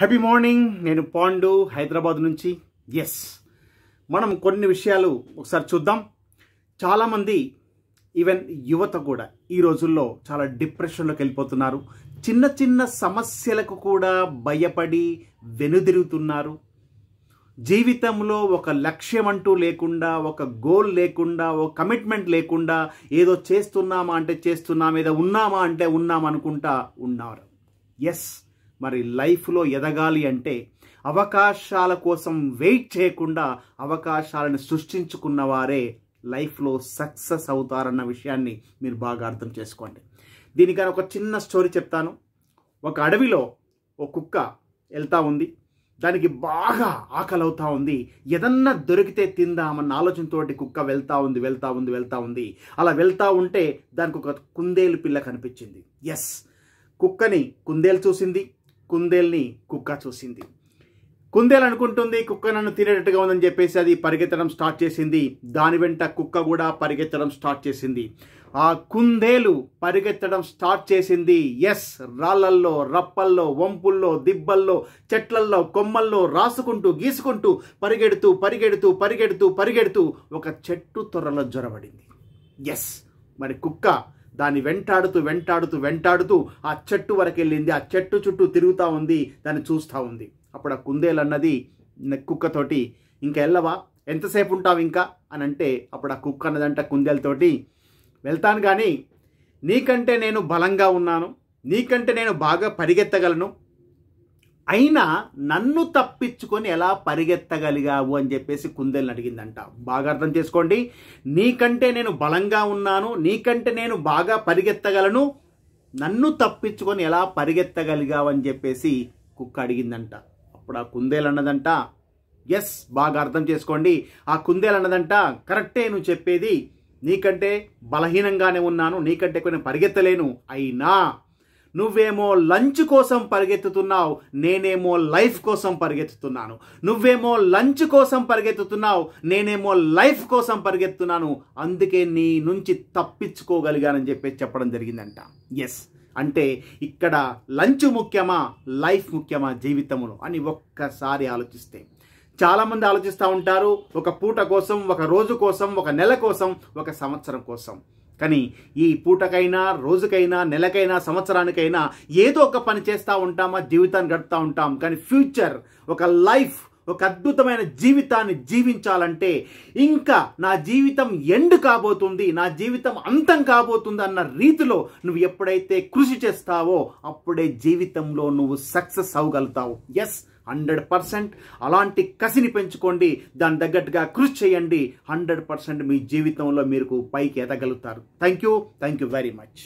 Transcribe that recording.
happy morning నేను పాండు హైదరాబాద్ నుంచి yes మనం కొన్ని విషయాలు ఒకసారి చూద్దాం చాలామంది ఈవెన్ యువత కూడా ఈ రోజుల్లో చాలా డిప్రెషన్లోకి వెళ్ళిపోతున్నారు చిన్న చిన్న సమస్యలకు కూడా భయపడి వెనుదిరుగుతున్నారు జీవితంలో ఒక లక్ష్యం అంటూ లేకుండా ఒక గోల్ లేకుండా ఒక కమిట్మెంట్ లేకుండా ఏదో చేస్తున్నామా అంటే చేస్తున్నాం ఏదో ఉన్నామా అంటే ఉన్నాం అనుకుంటా ఉన్నారు ఎస్ మరి లైఫ్లో ఎదగాలి అంటే అవకాశాల కోసం వెయిట్ చేయకుండా అవకాశాలను సృష్టించుకున్న వారే లైఫ్లో సక్సెస్ అవుతారన్న విషయాన్ని మీరు బాగా అర్థం చేసుకోండి దీనికని ఒక చిన్న స్టోరీ చెప్తాను ఒక అడవిలో ఒక కుక్క వెళ్తూ ఉంది దానికి బాగా ఆకలి అవుతా ఉంది ఏదన్నా దొరికితే తిందామన్న ఆలోచనతోటి కుక్క వెళ్తూ ఉంది వెళ్తూ ఉంది వెళ్తూ ఉంది అలా వెళ్తూ ఉంటే దానికి ఒక కుందేలు పిల్ల కనిపించింది ఎస్ కుక్కని కుందేలు చూసింది కుందేల్ని కుక్క చూసింది కుందేలు అనుకుంటుంది కుక్క నన్ను తినేటట్టుగా ఉందని చెప్పేసి అది పరిగెత్తడం స్టార్ట్ చేసింది దాని వెంట కుక్క కూడా పరిగెత్తడం స్టార్ట్ చేసింది ఆ కుందేలు పరిగెత్తడం స్టార్ట్ చేసింది ఎస్ రాళ్ళల్లో రప్పల్లో వంపుల్లో దిబ్బల్లో చెట్లల్లో కొమ్మల్లో రాసుకుంటూ గీసుకుంటూ పరిగెడుతూ పరిగెడుతూ పరిగెడుతూ పరిగెడుతూ ఒక చెట్టు త్వరలో జ్వరబడింది ఎస్ మరి కుక్క దాన్ని వెంటాడుతూ వెంటాడుతూ వెంటాడుతూ ఆ చెట్టు వరకు వెళ్ళింది ఆ చెట్టు చుట్టూ తిరుగుతూ ఉంది దాన్ని చూస్తూ ఉంది అప్పుడు ఆ కుందేలు అన్నది కుక్కతోటి ఇంకా వెళ్ళవా ఎంతసేపు ఉంటావు ఇంకా అని అంటే అప్పుడు ఆ కుక్క అన్నదంట కుందేలతోటి వెళ్తాను కానీ నీకంటే నేను బలంగా ఉన్నాను నీకంటే నేను బాగా పరిగెత్తగలను అయినా నన్ను తప్పించుకొని ఎలా పరిగెత్తగలిగావు అని చెప్పేసి కుందేలు అడిగిందంట బాగా అర్థం చేసుకోండి నీకంటే నేను బలంగా ఉన్నాను నీకంటే నేను బాగా పరిగెత్తగలను నన్ను తప్పించుకొని ఎలా పరిగెత్తగలిగావు అని చెప్పేసి కుక్క అడిగిందంట అప్పుడు ఆ కుందేలు అన్నదంట ఎస్ బాగా అర్థం చేసుకోండి ఆ కుందేలు అన్నదంట కరెక్టే నువ్వు చెప్పేది నీకంటే బలహీనంగానే ఉన్నాను నీకంటే కొన్ని పరిగెత్తలేను అయినా నువ్వేమో లంచ్ కోసం పరిగెత్తుతున్నావు నేనేమో లైఫ్ కోసం పరిగెత్తుతున్నాను నువ్వేమో లంచ్ కోసం పరిగెత్తుతున్నావు నేనేమో లైఫ్ కోసం పరిగెత్తున్నాను అందుకే నీ నుంచి తప్పించుకోగలిగానని చెప్పి చెప్పడం జరిగిందంట ఎస్ అంటే ఇక్కడ లంచ్ ముఖ్యమా లైఫ్ ముఖ్యమా జీవితంలో అని ఒక్కసారి ఆలోచిస్తే చాలామంది ఆలోచిస్తూ ఉంటారు ఒక పూట కోసం ఒక రోజు కోసం ఒక నెల కోసం ఒక సంవత్సరం కోసం కానీ ఈ పూటకైనా రోజుకైనా నెలకైనా సంవత్సరానికైనా ఏదో ఒక పని చేస్తూ ఉంటామా జీవితాన్ని గడుపుతూ ఉంటాం కానీ ఫ్యూచర్ ఒక లైఫ్ ఒక అద్భుతమైన జీవితాన్ని జీవించాలంటే ఇంకా నా జీవితం ఎండ్ కాబోతుంది నా జీవితం అంతం కాబోతుంది అన్న రీతిలో నువ్వు ఎప్పుడైతే కృషి చేస్తావో అప్పుడే జీవితంలో నువ్వు సక్సెస్ అవ్వగలుగుతావు ఎస్ హండ్రెడ్ పర్సెంట్ అలాంటి కసిని పెంచుకోండి దాని తగ్గట్టుగా కృషి చేయండి హండ్రెడ్ పర్సెంట్ మీ జీవితంలో మీరు పైకి ఎదగలుగుతారు thank you thank you very much